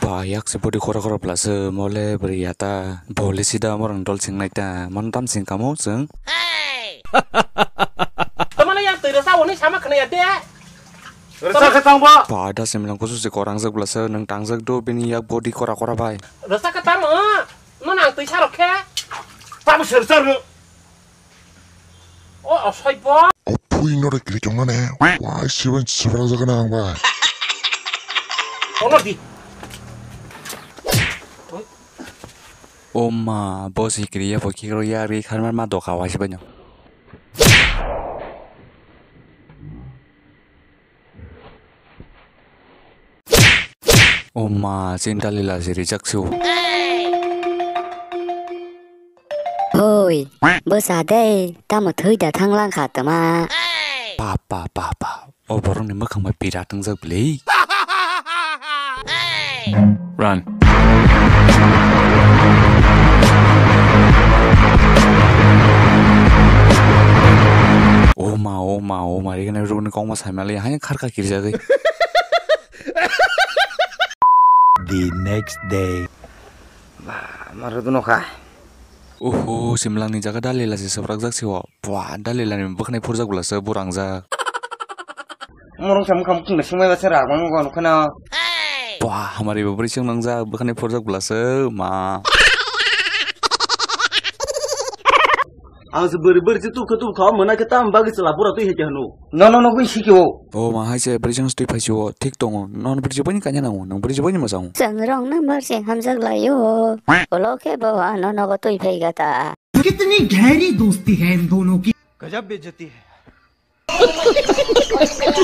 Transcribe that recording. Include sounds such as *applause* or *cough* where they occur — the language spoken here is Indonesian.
Bayak sebut di kora kora plase mole beriata boleh boleh dalam orang dol sing naita mantam sing kamu sing. Hey. Kemana *laughs* yang tidak tahu sama kena ya dia? Eh? Rasa ketang pak. Pada sih bilang khusus di korang sek plase neng tang sek do bini yak di kura kora bay. Rasa ketang eh, nona tuh sarok eh? ke? Tamu sih rasa Oh, asai ba. Opui nore kiri jangan eh. Wah, siapa yang seberang sekarang pak? Onodi. Om bos ikriya pokiro ya ri khan ma do kawa si banyo. Om cinta lila si rijak su. Hoi, bos ade, ta một thứ đã thăng lang khát mà. Pa pa pa pa, ô bố rong ni mơ không phải bị ra tăng giấc lấy. Run. Oh ma, oh ma, oh ma. Ini kan udah bukan masih saya hanya karka kiri saja. *laughs* The next day. Wah, marah tuh noka. Uh, si melang ini jaga dalil lah si seberang zak siwa. Wah, dalil lah ini bukan yang zak gula seburang zak. Murung sama kamu kena semua kamu apa nukah eh, nukah wah mari berpercing mangza bukan ekor jak belase ma आज बरोबर जे तू खतुम खा मना के ताम बागी चला पुरा तो हे कहनो नो नो नो कोई हो ओ मा हाय से परिचन स्टे फसियो ठीक तो नॉन परिचय पनि कान्या नाउ नॉन परिचय पनि मसाउ संगरंग नंबर से हम जग लायो बोलो के बवा नो नो को तुई फेगा ता कितनी गहरी दोस्ती है इन दोनों की गजब बेइज्जती है *laughs*